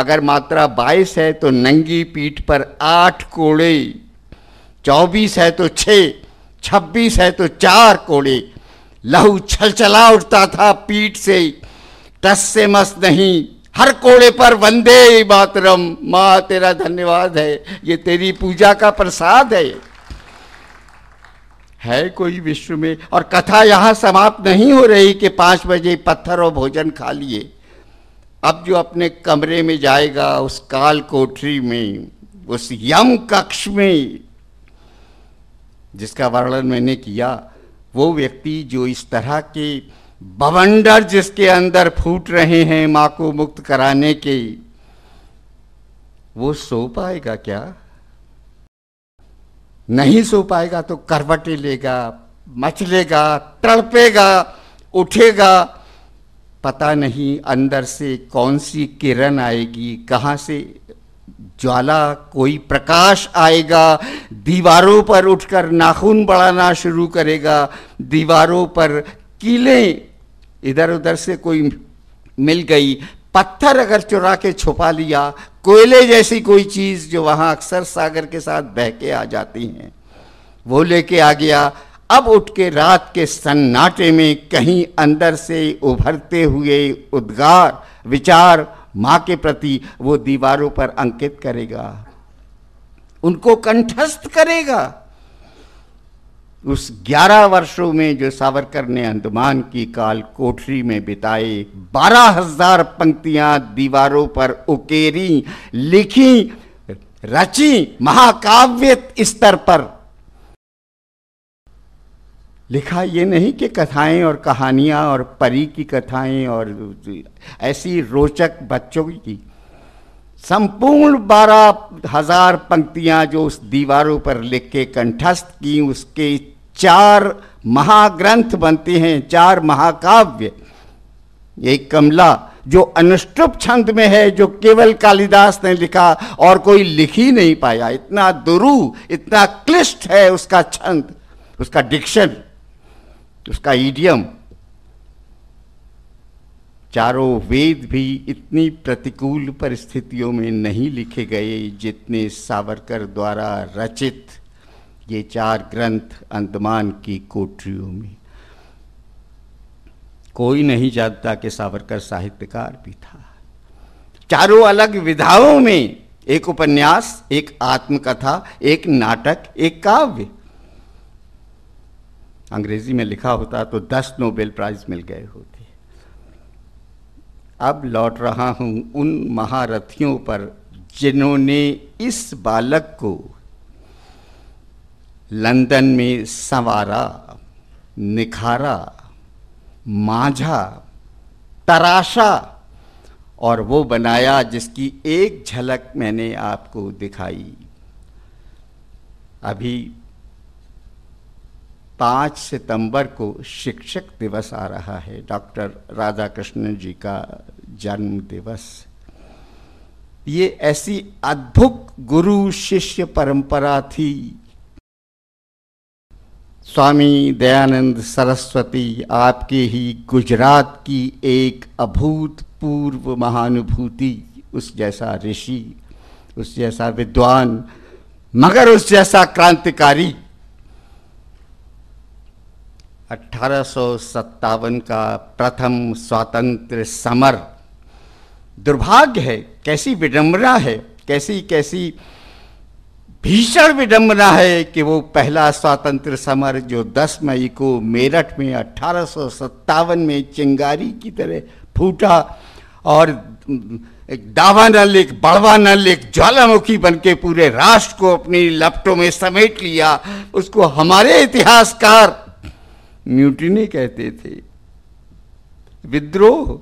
अगर मात्रा 22 है तो नंगी पीठ पर आठ कोड़े 24 है तो छ 26 है तो चार कोड़े लहू छल चला उठता था पीठ से टस से मस नहीं हर कोड़े पर वंदे मातरम माँ तेरा धन्यवाद है ये तेरी पूजा का प्रसाद है है कोई विश्व में और कथा यहाँ समाप्त नहीं हो रही कि पाँच बजे पत्थर और भोजन खा लिए अब जो अपने कमरे में जाएगा उस काल कोठरी में उस यम कक्ष में जिसका वर्णन मैंने किया वो व्यक्ति जो इस तरह के बवंडर जिसके अंदर फूट रहे हैं माँ को मुक्त कराने के वो सो पाएगा क्या नहीं सो पाएगा तो करवटे लेगा मचलेगा तड़पेगा उठेगा पता नहीं अंदर से कौन सी किरण आएगी कहाँ से ज्वाला कोई प्रकाश आएगा दीवारों पर उठकर नाखून बढ़ाना शुरू करेगा दीवारों पर कीले इधर उधर से कोई मिल गई पत्थर अगर चुरा के छुपा लिया कोयले जैसी कोई चीज़ जो वहाँ अक्सर सागर के साथ बह के आ जाती हैं वो लेके आ गया अब उठ के रात के सन्नाटे में कहीं अंदर से उभरते हुए उद्गार विचार माँ के प्रति वो दीवारों पर अंकित करेगा उनको कंठस्थ करेगा उस ग्यारह वर्षों में जो सावरकर ने अंदमान की काल कोठरी में बिताए बारह हजार पंक्तियां दीवारों पर उकेरी लिखी रची महाकाव्य स्तर पर लिखा ये नहीं कि कथाएं और कहानियां और परी की कथाएं और ऐसी रोचक बच्चों की संपूर्ण बारह हजार पंक्तियां जो उस दीवारों पर लिख के कंठस्थ की उसके चार महाग्रंथ बनते हैं चार महाकाव्य एक कमला जो अनुष्टुप छंद में है जो केवल कालिदास ने लिखा और कोई लिख ही नहीं पाया इतना दुरू इतना क्लिष्ट है उसका छंद उसका डिक्शन उसका ईडियम चारों वेद भी इतनी प्रतिकूल परिस्थितियों में नहीं लिखे गए जितने सावरकर द्वारा रचित ये चार ग्रंथ अंदमान की कोठरियों में कोई नहीं जानता कि सावरकर साहित्यकार भी था चारों अलग विधाओं में एक उपन्यास एक आत्मकथा एक नाटक एक काव्य अंग्रेजी में लिखा होता तो दस नोबेल प्राइज मिल गए होते अब लौट रहा हूँ उन महारथियों पर जिन्होंने इस बालक को लंदन में संवारा निखारा मांझा तराशा और वो बनाया जिसकी एक झलक मैंने आपको दिखाई अभी पाँच सितंबर को शिक्षक दिवस आ रहा है डॉक्टर राधा कृष्ण जी का जन्म दिवस ये ऐसी अद्भुत गुरु शिष्य परंपरा थी स्वामी दयानंद सरस्वती आपके ही गुजरात की एक अभूतपूर्व महानुभूति उस जैसा ऋषि उस जैसा विद्वान मगर उस जैसा क्रांतिकारी अठारह का प्रथम स्वातंत्र समर दुर्भाग्य है कैसी विडम्बना है कैसी कैसी भीषण विडम्बना है कि वो पहला स्वतंत्र समर जो 10 मई को मेरठ में अठारह में चिंगारी की तरह फूटा और एक दावा नल एक बड़वा नल एक ज्वालामुखी बन के पूरे राष्ट्र को अपनी लपटों में समेट लिया उसको हमारे इतिहासकार म्यूटिनी कहते थे विद्रोह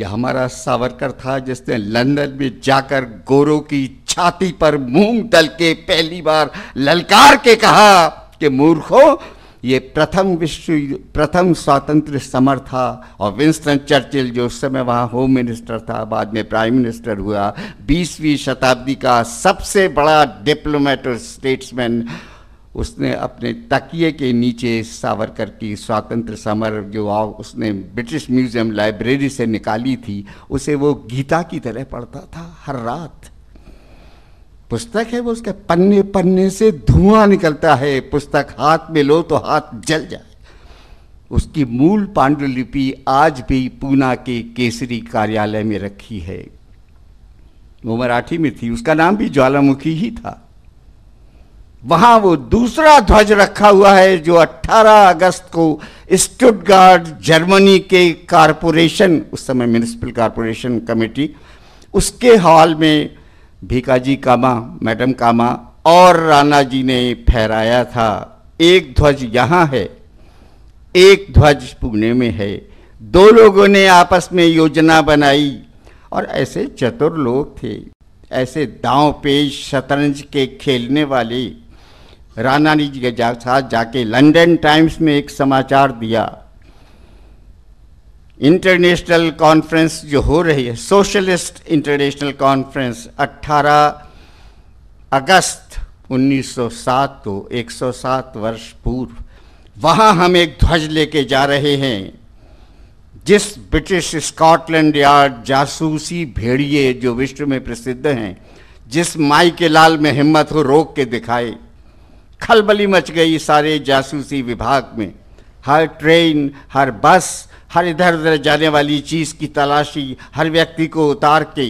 यह हमारा सावरकर था जिसने लंदन में जाकर गोरों की छाती पर मूंग दल के पहली बार ललकार के कहा कि मूर्खों ये प्रथम विश्व प्रथम स्वातंत्र समर था और विंस्टन चर्चिल जो उस समय वहाँ होम मिनिस्टर था बाद में प्राइम मिनिस्टर हुआ बीसवीं शताब्दी का सबसे बड़ा डिप्लोमेट और स्टेट्समैन उसने अपने तकिए के नीचे सावरकर की स्वातंत्र समर जो उसने ब्रिटिश म्यूजियम लाइब्रेरी से निकाली थी उसे वो गीता की तरह पढ़ता था हर रात पुस्तक है वो उसके पन्ने पन्ने से धुआं निकलता है पुस्तक हाथ में लो तो हाथ जल जाए उसकी मूल पांडुलिपि आज भी पूना के केसरी कार्यालय में रखी है वो मराठी में थी उसका नाम भी ज्वालामुखी ही था वहां वो दूसरा ध्वज रखा हुआ है जो 18 अगस्त को स्टुटगार्ड जर्मनी के कारपोरेशन उस समय म्यूनिसिपल कारपोरेशन कमेटी उसके हॉल में भीकाजी कामा मैडम कामा और राणा जी ने फहराया था एक ध्वज यहाँ है एक ध्वज पुणे में है दो लोगों ने आपस में योजना बनाई और ऐसे चतुर लोग थे ऐसे दांव पे शतरंज के खेलने वाले राणा जी के जा, साथ जाके लंदन टाइम्स में एक समाचार दिया इंटरनेशनल कॉन्फ्रेंस जो हो रही है सोशलिस्ट इंटरनेशनल कॉन्फ्रेंस 18 अगस्त 1907 को 107 वर्ष पूर्व वहाँ हम एक ध्वज लेके जा रहे हैं जिस ब्रिटिश स्कॉटलैंड यार्ड जासूसी भेड़िए जो विश्व में प्रसिद्ध हैं जिस माई के लाल में हिम्मत हो रोक के दिखाए खलबली मच गई सारे जासूसी विभाग में हर ट्रेन हर बस हर इधर उधर जाने वाली चीज की तलाशी हर व्यक्ति को उतार के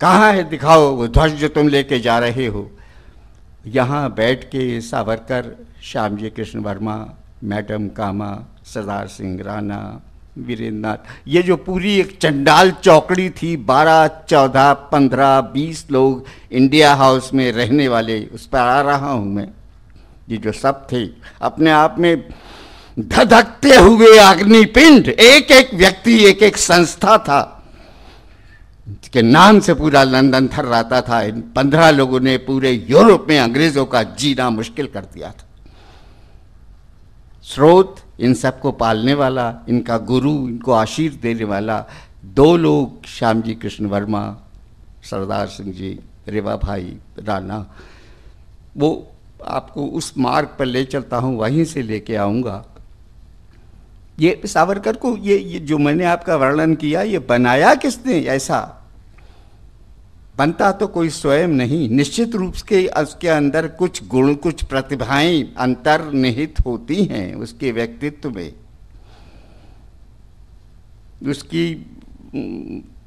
कहाँ है दिखाओ वो ध्वज जो तुम लेके जा रहे हो यहाँ बैठ के सावरकर श्याम जी कृष्ण वर्मा मैडम कामा सरदार सिंह राणा वीरेंद्र ये जो पूरी एक चंडाल चौकड़ी थी बारह चौदह पंद्रह बीस लोग इंडिया हाउस में रहने वाले उस पर आ रहा हूँ मैं ये जो सब थे अपने आप में धधकते हुए अग्निपिंड एक एक व्यक्ति एक एक संस्था था के नाम से पूरा लंदन थर रहता था इन पंद्रह लोगों ने पूरे यूरोप में अंग्रेजों का जीना मुश्किल कर दिया था स्रोत इन सबको पालने वाला इनका गुरु इनको आशीष देने वाला दो लोग श्याम जी कृष्ण वर्मा सरदार सिंह जी रेवा भाई राणा वो आपको उस मार्ग पर ले चलता हूँ वहीं से लेके आऊँगा ये सावरकर को ये, ये जो मैंने आपका वर्णन किया ये बनाया किसने ऐसा बनता तो कोई स्वयं नहीं निश्चित रूप से उसके अंदर कुछ गुण कुछ प्रतिभाएं अंतर्निहित होती हैं उसके व्यक्तित्व में उसकी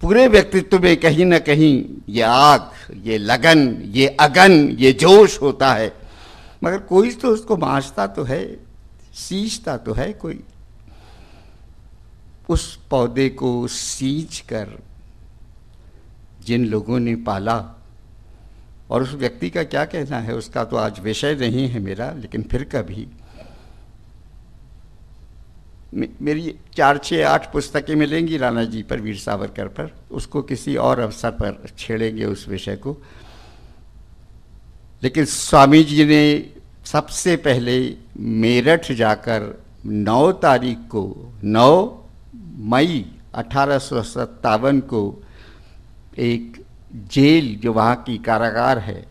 पूरे व्यक्तित्व में कहीं ना कहीं ये आग ये लगन ये अगन ये जोश होता है मगर कोई तो उसको मांझता तो है सींचता तो है कोई उस पौधे को सींच कर जिन लोगों ने पाला और उस व्यक्ति का क्या कहना है उसका तो आज विषय नहीं है मेरा लेकिन फिर कभी मेरी चार छः आठ पुस्तकें मिलेंगी राणा जी पर वीर सावरकर पर उसको किसी और अवसर पर छेड़ेंगे उस विषय को लेकिन स्वामी जी ने सबसे पहले मेरठ जाकर 9 तारीख को 9 मई अठारह को एक जेल जो वहाँ की कारागार है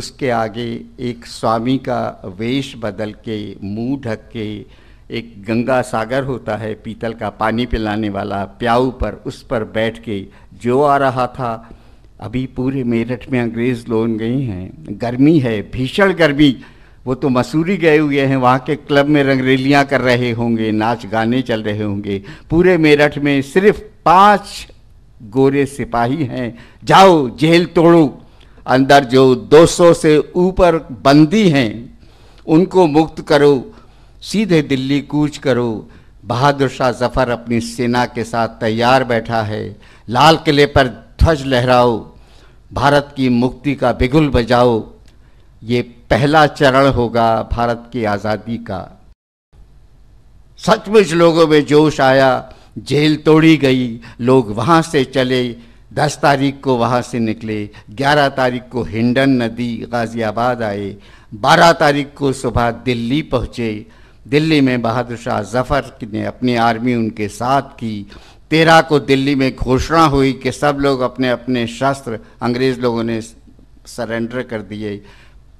उसके आगे एक स्वामी का वेश बदल के मुँह ढक के एक गंगा सागर होता है पीतल का पानी पिलाने वाला प्याऊ पर उस पर बैठ के जो आ रहा था अभी पूरे मेरठ में अंग्रेज़ लोन गए हैं गर्मी है भीषण गर्मी वो तो मसूरी गए हुए हैं वहाँ के क्लब में रंगरेलियाँ कर रहे होंगे नाच गाने चल रहे होंगे पूरे मेरठ में सिर्फ पाँच गोरे सिपाही हैं जाओ जेल तोड़ो अंदर जो 200 से ऊपर बंदी हैं उनको मुक्त करो सीधे दिल्ली कूच करो बहादुर शाह जफर अपनी सेना के साथ तैयार बैठा है लाल किले पर ध्वज लहराओ भारत की मुक्ति का बिगुल बजाओ ये पहला चरण होगा भारत की आज़ादी का सचमुच लोगों में जोश आया जेल तोड़ी गई लोग वहाँ से चले दस तारीख को वहाँ से निकले ग्यारह तारीख को हिंडन नदी गाज़ियाबाद आए बारह तारीख को सुबह दिल्ली पहुँचे दिल्ली में बहादुर शाह जफ़र ने अपनी आर्मी उनके साथ की तेरह को दिल्ली में घोषणा हुई कि सब लोग अपने अपने शस्त्र अंग्रेज़ लोगों ने सरेंडर कर दिए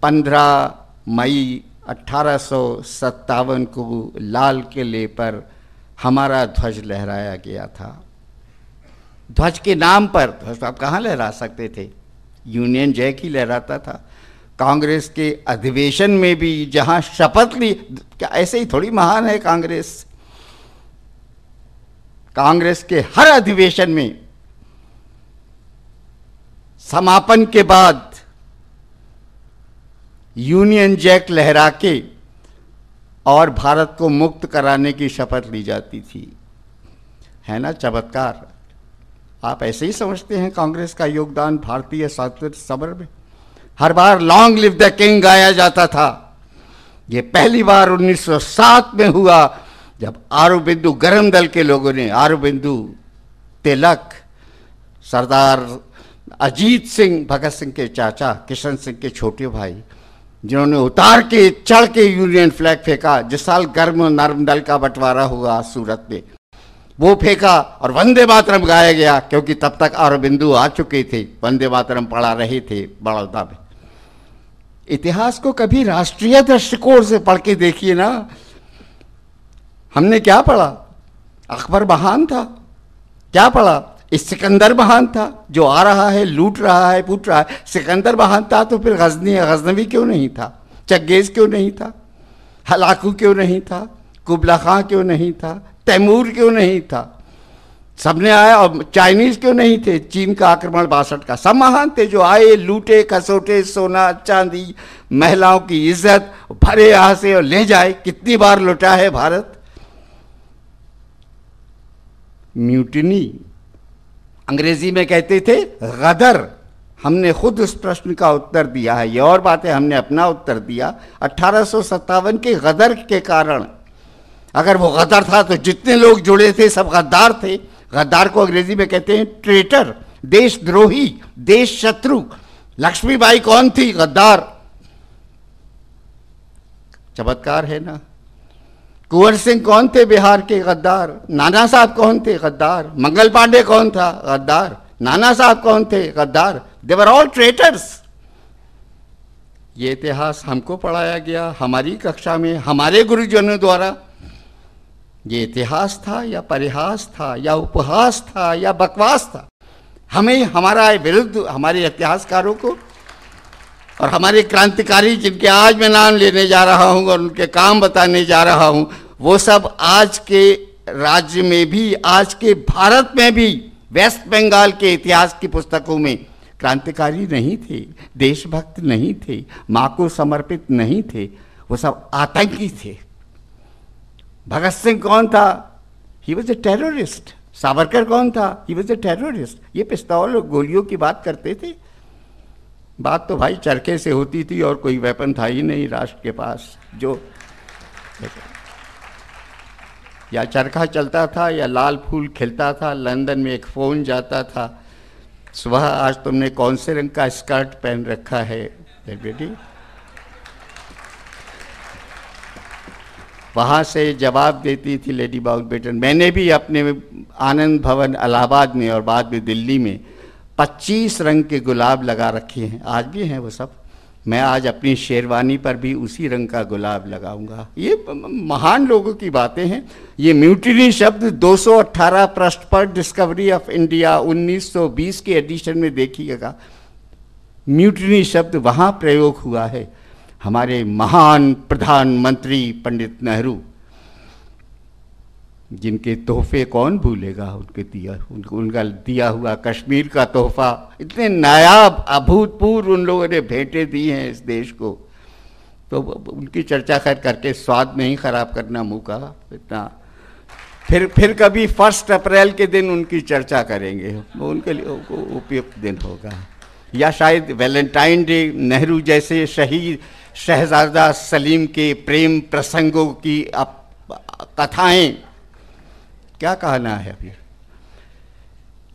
पंद्रह मई अट्ठारह को लाल किले पर हमारा ध्वज लहराया गया था ध्वज के नाम पर ध्वज तो आप कहाँ लहरा सकते थे यूनियन जैक ही लहराता था कांग्रेस के अधिवेशन में भी जहां शपथ ली क्या ऐसे ही थोड़ी महान है कांग्रेस कांग्रेस के हर अधिवेशन में समापन के बाद यूनियन जैक लहरा के और भारत को मुक्त कराने की शपथ ली जाती थी है ना चमत्कार आप ऐसे ही समझते हैं कांग्रेस का योगदान भारतीय स्वातंत्र समर में हर बार लॉन्ग लिव द किंग गाया जाता था ये पहली बार 1907 में हुआ जब आरुबिंदु गरम गर्म दल के लोगों ने आरू बिंदु तिलक सरदार अजीत सिंह भगत सिंह के चाचा किशन सिंह के छोटे भाई जिन्होंने उतार के चढ़ के यूनियन फ्लैग फेंका जिस साल गर्म नर्म दल का बंटवारा हुआ सूरत में वो फेंका और वंदे मातरम गाया गया क्योंकि तब तक अरबिंदु आ चुके थे वंदे मातरम पढ़ा रहे थे बड़ौदा में इतिहास को कभी राष्ट्रीय दृष्टिकोण से पढ़ के देखिए ना हमने क्या पढ़ा अकबर महान था क्या पढ़ा इस सिकंदर बहान था जो आ रहा है लूट रहा है फूट रहा है सिकंदर बहान था तो फिर गजनी गजनवी क्यों नहीं था चगेज़ क्यों नहीं था हलाकू क्यों नहीं था कुबला खां क्यों नहीं था तैमूर क्यों नहीं था सबने आया और चाइनीज़ क्यों नहीं थे चीन का आक्रमण बासठ का सब महान थे जो आए लूटे कसोटे सोना चांदी महिलाओं की इज्जत भरे आसे से और ले जाए कितनी बार लुटा है भारत म्यूटिनी अंग्रेजी में कहते थे गदर हमने खुद उस प्रश्न का उत्तर दिया है ये और बात है हमने अपना उत्तर दिया अट्ठारह के गदर के कारण अगर वो गदर था तो जितने लोग जुड़े थे सब गद्दार थे गद्दार को अंग्रेजी में कहते हैं ट्रेटर देशद्रोही देश शत्रु लक्ष्मीबाई कौन थी गद्दार चमत्कार है ना कुंवर सिंह कौन थे बिहार के गद्दार नाना साहब कौन थे गद्दार मंगल पांडे कौन था गद्दार नाना साहब कौन थे गद्दार देवर ऑल ट्रेटर्स ये इतिहास हमको पढ़ाया गया हमारी कक्षा में हमारे गुरुजनों द्वारा ये इतिहास था या परिहास था या उपहास था या बकवास था हमें हमारा विरुद्ध हमारे इतिहासकारों को और हमारे क्रांतिकारी जिनके आज मैं नाम लेने जा रहा हूँ और उनके काम बताने जा रहा हूँ वो सब आज के राज्य में भी आज के भारत में भी वेस्ट बंगाल के इतिहास की पुस्तकों में क्रांतिकारी नहीं थे देशभक्त नहीं थे माँ को समर्पित नहीं थे वो सब आतंकी थे भगत सिंह कौन था he was a terrorist Savarkar कौन था ही वॉज ए टेररिस्ट ये पिस्तौल और गोलियों की बात करते थे बात तो भाई चरखे से होती थी और कोई वेपन था ही नहीं राष्ट्र के पास जो या चरखा चलता था या लाल फूल खिलता था लंदन में एक फ़ोन जाता था सुबह आज तुमने कौन से रंग का स्कर्ट पहन रखा है बेटी वहाँ से जवाब देती थी लेडी बाउल बेटन मैंने भी अपने आनंद भवन इलाहाबाद में और बाद में दिल्ली में 25 रंग के गुलाब लगा रखे हैं आज भी हैं वो सब मैं आज अपनी शेरवानी पर भी उसी रंग का गुलाब लगाऊंगा ये महान लोगों की बातें हैं ये म्यूटनी शब्द 218 पृष्ठ पर डिस्कवरी ऑफ इंडिया 1920 के एडिशन में देखिएगा म्यूटनी शब्द वहाँ प्रयोग हुआ है हमारे महान प्रधानमंत्री पंडित नेहरू जिनके तोहफे कौन भूलेगा उनके दिया उनको उनका दिया हुआ कश्मीर का तोहफा इतने नायाब अभूतपूर्व उन लोगों ने भेंटें दी हैं इस देश को तो उनकी चर्चा खैर करके स्वाद में ही ख़राब करना मौका इतना फिर फिर कभी फर्स्ट अप्रैल के दिन उनकी चर्चा करेंगे वो उनके लिए उपयुक्त दिन होगा या शायद वैलेंटाइन डे नेहरू जैसे शहीद शहजादा सलीम के प्रेम प्रसंगों की कथाएं क्या कहना है अभी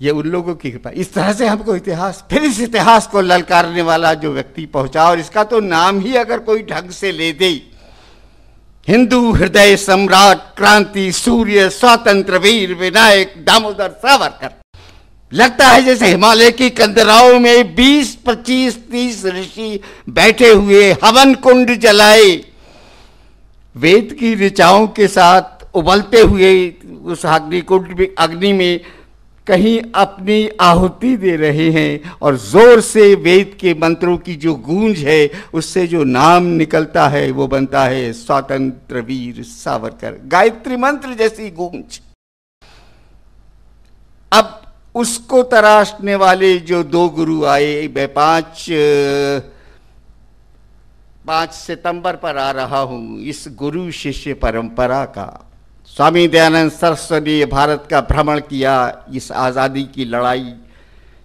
ये उन लोगों की कृपा इस तरह से हमको इतिहास फिर इस इतिहास को ललकारने वाला जो व्यक्ति पहुंचा और इसका तो नाम ही अगर कोई ढंग से ले दे हिंदू हृदय सम्राट क्रांति सूर्य स्वतंत्र वीर विनायक दामोदर सावरकर लगता है जैसे हिमालय की कंदराओं में 20, 25, 30 ऋषि बैठे हुए हवन कुंड जलाए वेद की ऋचाओं के साथ उबलते हुए उस अग्निकुंड में अग्नि में कहीं अपनी आहुति दे रहे हैं और जोर से वेद के मंत्रों की जो गूंज है उससे जो नाम निकलता है वो बनता है स्वतंत्र वीर सावरकर गायत्री मंत्र जैसी गूंज अब उसको तराशने वाले जो दो गुरु आए मैं पांच पांच सितंबर पर आ रहा हूं इस गुरु शिष्य परंपरा का स्वामी दयानंद सरस्वती भारत का भ्रमण किया इस आज़ादी की लड़ाई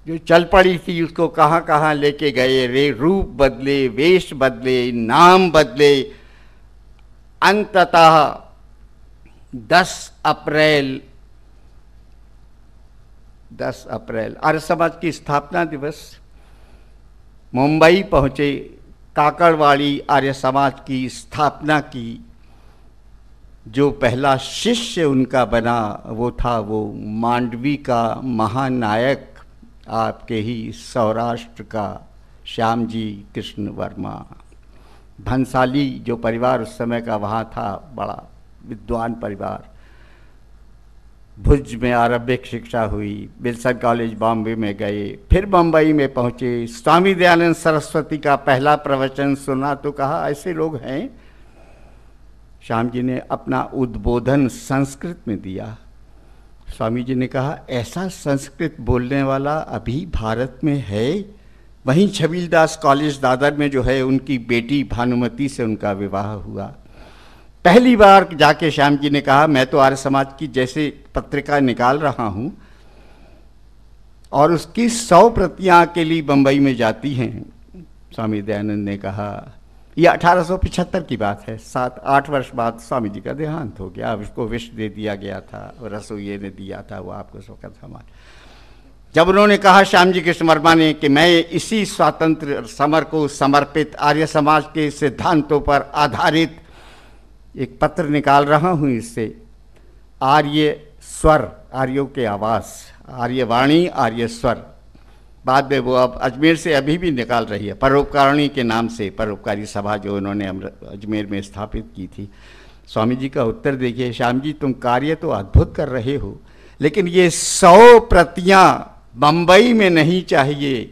जो चल पड़ी थी उसको कहाँ कहाँ लेके गए वे रूप बदले वेश बदले नाम बदले अंततः 10 अप्रैल 10 अप्रैल आर्य समाज की स्थापना दिवस मुंबई पहुँचे काकड़वाड़ी आर्य समाज की स्थापना की जो पहला शिष्य उनका बना वो था वो मांडवी का महानायक आपके ही सौराष्ट्र का श्याम जी कृष्ण वर्मा भंसाली जो परिवार उस समय का वहाँ था बड़ा विद्वान परिवार भुज में अरबिक शिक्षा हुई बिल्सन कॉलेज बॉम्बे में गए फिर बम्बई में पहुँचे स्वामी दयानंद सरस्वती का पहला प्रवचन सुना तो कहा ऐसे लोग हैं श्याम जी ने अपना उद्बोधन संस्कृत में दिया स्वामी जी ने कहा ऐसा संस्कृत बोलने वाला अभी भारत में है वहीं छबीलदास कॉलेज दादर में जो है उनकी बेटी भानुमति से उनका विवाह हुआ पहली बार जाके श्याम जी ने कहा मैं तो आर्य समाज की जैसे पत्रिका निकाल रहा हूँ और उसकी सौ के लिए बम्बई में जाती हैं स्वामी दयानंद ने कहा ये अठारह की बात है सात आठ वर्ष बाद स्वामी जी का देहांत हो गया उसको विष दे दिया गया था रसोई ने दिया था वो आपको उस समाज जब उन्होंने कहा श्याम जी कृष्ण वर्मा ने कि मैं इसी स्वातंत्र समर को समर्पित आर्य समाज के सिद्धांतों पर आधारित एक पत्र निकाल रहा हूँ इससे आर्य स्वर आर्यों के आवास आर्यवाणी आर्य स्वर बाद में वो अब अजमेर से अभी भी निकाल रही है परोपकारिणी के नाम से परोपकारी सभा जो उन्होंने अजमेर में स्थापित की थी स्वामी जी का उत्तर देखिए श्याम जी तुम कार्य तो अद्भुत कर रहे हो लेकिन ये सौ प्रतियां बम्बई में नहीं चाहिए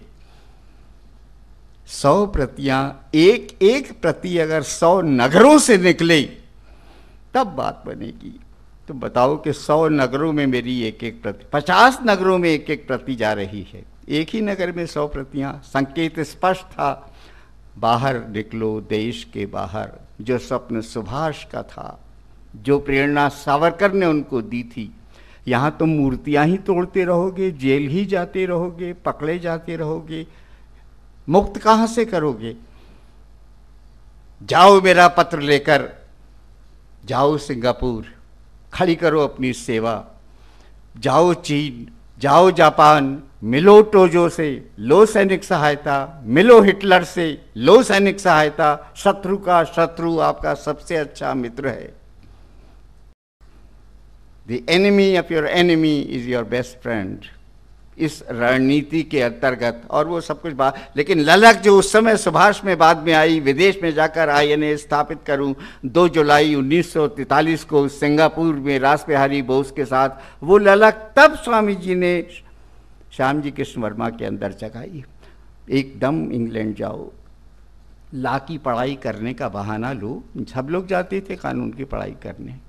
सौ प्रतियां एक एक प्रति अगर सौ नगरों से निकले तब बात बनेगी तो बताओ कि सौ नगरों में मेरी एक एक प्रति पचास नगरों में एक एक प्रति जा रही है एक ही नगर में सौ प्रतियां संकेत स्पष्ट था बाहर निकलो देश के बाहर जो स्वप्न सुभाष का था जो प्रेरणा सावरकर ने उनको दी थी यहाँ तो मूर्तियाँ ही तोड़ते रहोगे जेल ही जाते रहोगे पकड़े जाते रहोगे मुक्त कहाँ से करोगे जाओ मेरा पत्र लेकर जाओ सिंगापुर खड़ी करो अपनी सेवा जाओ चीन जाओ जापान मिलो टोजो से लो सैनिक सहायता मिलो हिटलर से लो सैनिक सहायता शत्रु का शत्रु आपका सबसे अच्छा मित्र है the enemy of your enemy is your best friend इस रणनीति के अंतर्गत और वो सब कुछ बात लेकिन ललक जो उस समय सुभाष में बाद में आई विदेश में जाकर आईएनए स्थापित करूं 2 जुलाई 1943 को सिंगापुर में रास बिहारी बोस के साथ वो ललक तब स्वामी जी ने श्याम जी कृष्ण वर्मा के अंदर जगाई एकदम इंग्लैंड जाओ ला की पढ़ाई करने का बहाना लो सब लोग जाते थे कानून की पढ़ाई करने